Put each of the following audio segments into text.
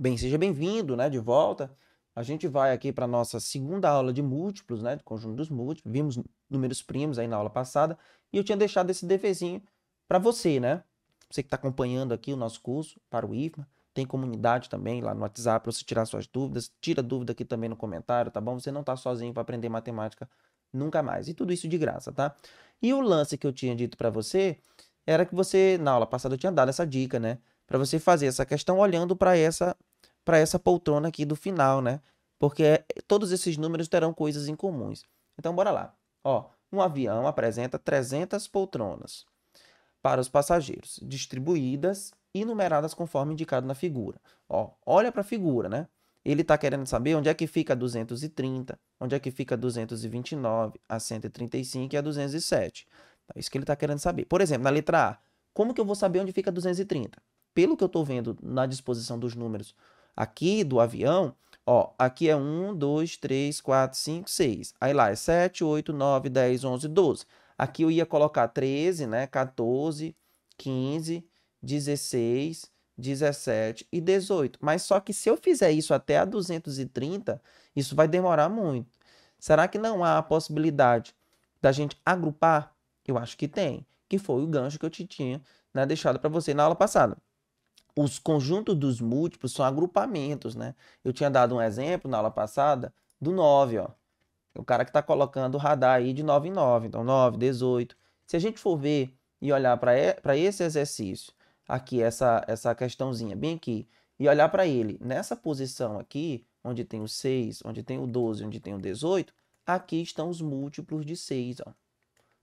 Bem, seja bem-vindo, né, de volta. A gente vai aqui para nossa segunda aula de múltiplos, né, de conjunto dos múltiplos. Vimos números primos aí na aula passada e eu tinha deixado esse deverzinho para você, né? Você que está acompanhando aqui o nosso curso para o IFMA, tem comunidade também lá no WhatsApp para você tirar suas dúvidas. Tira dúvida aqui também no comentário, tá bom? Você não está sozinho para aprender matemática nunca mais. E tudo isso de graça, tá? E o lance que eu tinha dito para você era que você, na aula passada eu tinha dado essa dica, né? Para você fazer essa questão olhando para essa para essa poltrona aqui do final, né? Porque eh, todos esses números terão coisas em comuns. Então, bora lá. Ó, um avião apresenta 300 poltronas para os passageiros, distribuídas e numeradas conforme indicado na figura. Ó, olha para a figura, né? Ele está querendo saber onde é que fica a 230, onde é que fica a 229, a 135 e a 207. É tá, isso que ele está querendo saber. Por exemplo, na letra A, como que eu vou saber onde fica a 230? Pelo que eu estou vendo na disposição dos números aqui do avião, ó, aqui é 1, 2, 3, 4, 5, 6. Aí lá é 7, 8, 9, 10, 11, 12. Aqui eu ia colocar 13, né? 14, 15, 16, 17 e 18. Mas só que se eu fizer isso até a 230, isso vai demorar muito. Será que não há a possibilidade da gente agrupar? Eu acho que tem, que foi o gancho que eu te tinha né, deixado para você na aula passada os conjuntos dos múltiplos são agrupamentos, né? Eu tinha dado um exemplo na aula passada do 9, ó. É o cara que está colocando o radar aí de 9 em 9, então 9, 18. Se a gente for ver e olhar para esse exercício, aqui essa, essa questãozinha bem aqui, e olhar para ele nessa posição aqui, onde tem o 6, onde tem o 12, onde tem o 18, aqui estão os múltiplos de 6. Ó.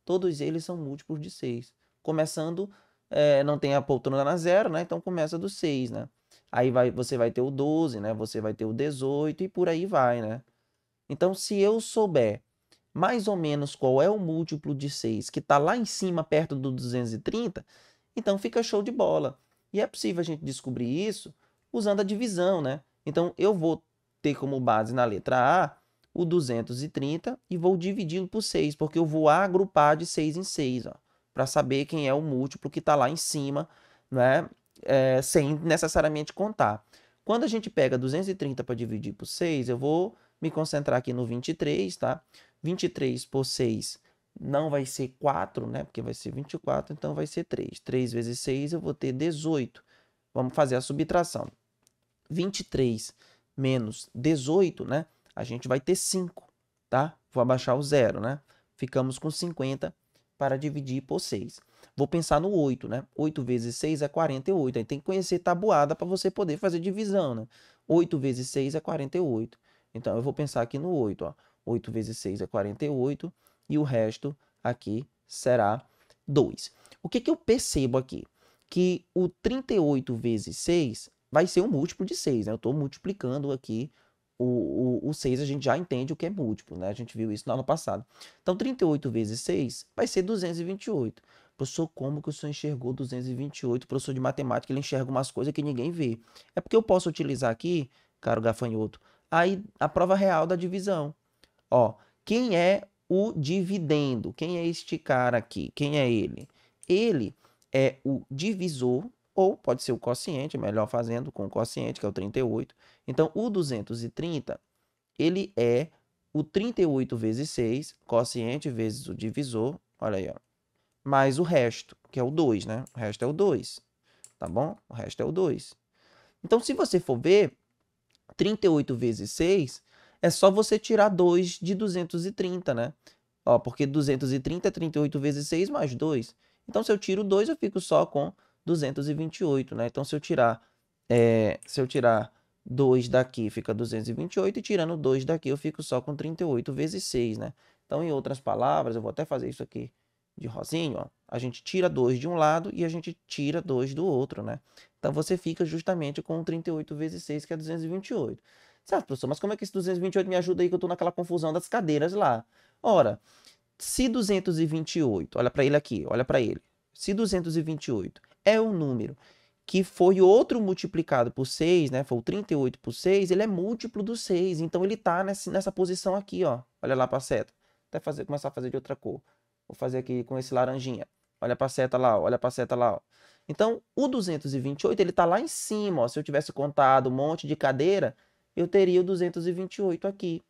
Todos eles são múltiplos de 6. Começando é, não tem a poltrona na zero, né? Então começa do 6, né? Aí vai, você vai ter o 12, né? Você vai ter o 18 e por aí vai, né? Então, se eu souber mais ou menos qual é o múltiplo de 6 que está lá em cima, perto do 230, então fica show de bola. E é possível a gente descobrir isso usando a divisão, né? Então, eu vou ter como base na letra A o 230 e vou dividi-lo por 6, porque eu vou agrupar de 6 em 6, ó para saber quem é o múltiplo que está lá em cima, né? É, sem necessariamente contar. Quando a gente pega 230 para dividir por 6, eu vou me concentrar aqui no 23, tá? 23 por 6 não vai ser 4, né? Porque vai ser 24, então vai ser 3. 3 vezes 6 eu vou ter 18. Vamos fazer a subtração. 23 menos 18, né? A gente vai ter 5, tá? Vou abaixar o zero, né? Ficamos com 50 para dividir por 6. Vou pensar no 8, né? 8 vezes 6 é 48. Aí tem que conhecer tabuada para você poder fazer divisão, né? 8 vezes 6 é 48. Então, eu vou pensar aqui no 8, ó. 8 vezes 6 é 48 e o resto aqui será 2. O que, que eu percebo aqui? Que o 38 vezes 6 vai ser um múltiplo de 6, né? Eu estou multiplicando aqui o, o, o 6 a gente já entende o que é múltiplo, né? A gente viu isso no ano passado. Então, 38 vezes 6 vai ser 228. Professor, como que o senhor enxergou 228? professor de matemática, ele enxerga umas coisas que ninguém vê. É porque eu posso utilizar aqui, caro gafanhoto, aí a prova real da divisão. Ó, quem é o dividendo? Quem é este cara aqui? Quem é ele? Ele é o divisor ou pode ser o quociente, melhor fazendo com o quociente, que é o 38. Então, o 230, ele é o 38 vezes 6, quociente vezes o divisor, olha aí, ó, mais o resto, que é o 2, né? O resto é o 2, tá bom? O resto é o 2. Então, se você for ver, 38 vezes 6 é só você tirar 2 de 230, né? Ó, porque 230 é 38 vezes 6 mais 2. Então, se eu tiro 2, eu fico só com 228, né? Então, se eu tirar, é, se eu tirar 2 daqui, fica 228, e tirando 2 daqui, eu fico só com 38 vezes 6, né? Então, em outras palavras, eu vou até fazer isso aqui de rosinho, ó. A gente tira 2 de um lado e a gente tira 2 do outro, né? Então, você fica justamente com 38 vezes 6, que é 228. Certo, professor, mas como é que esse 228 me ajuda aí que eu tô naquela confusão das cadeiras lá? Ora, se 228, olha para ele aqui, olha para ele. Se 228 é um número que foi outro multiplicado por 6, né? Foi o 38 por 6, ele é múltiplo do 6. Então ele está nessa, nessa posição aqui, ó. Olha lá para a seta. Até fazer, começar a fazer de outra cor. Vou fazer aqui com esse laranjinha. Olha para a seta lá, ó. olha para a seta lá, ó. Então, o 228, ele está lá em cima, ó. Se eu tivesse contado um monte de cadeira, eu teria o 228 aqui.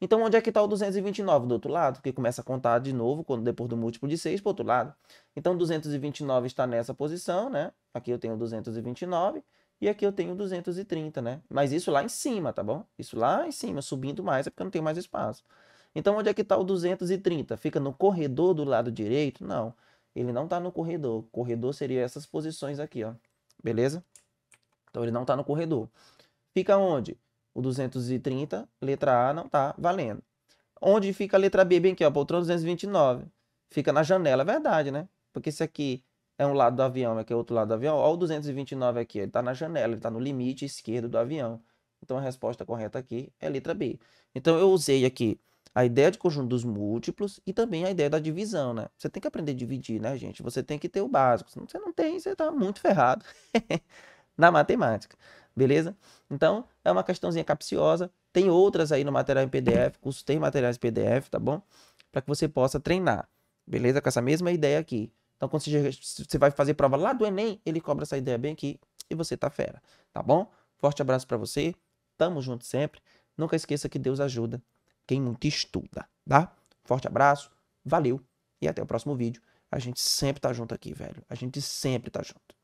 Então, onde é que está o 229 do outro lado? Porque começa a contar de novo quando depois do múltiplo de 6 para o outro lado. Então, 229 está nessa posição, né? Aqui eu tenho 229 e aqui eu tenho 230, né? Mas isso lá em cima, tá bom? Isso lá em cima, subindo mais, é porque eu não tenho mais espaço. Então, onde é que está o 230? Fica no corredor do lado direito? Não, ele não está no corredor. Corredor seria essas posições aqui, ó. Beleza? Então, ele não está no corredor. Fica onde? O 230, letra A, não está valendo. Onde fica a letra B? Bem aqui, ó, poltrona 229. Fica na janela, é verdade, né? Porque esse aqui é um lado do avião, aqui é outro lado do avião. Ó, o 229 aqui, ele está na janela, ele está no limite esquerdo do avião. Então a resposta correta aqui é letra B. Então eu usei aqui a ideia de conjunto dos múltiplos e também a ideia da divisão, né? Você tem que aprender a dividir, né, gente? Você tem que ter o básico. Se você não tem, você está muito ferrado na matemática. Beleza? Então, é uma questãozinha capciosa. Tem outras aí no material em PDF, o curso tem materiais em PDF, tá bom? Para que você possa treinar. Beleza? Com essa mesma ideia aqui. Então, quando você vai fazer prova lá do Enem, ele cobra essa ideia bem aqui e você tá fera, tá bom? Forte abraço para você. Tamo junto sempre. Nunca esqueça que Deus ajuda quem muito estuda, tá? Forte abraço. Valeu e até o próximo vídeo. A gente sempre tá junto aqui, velho. A gente sempre tá junto.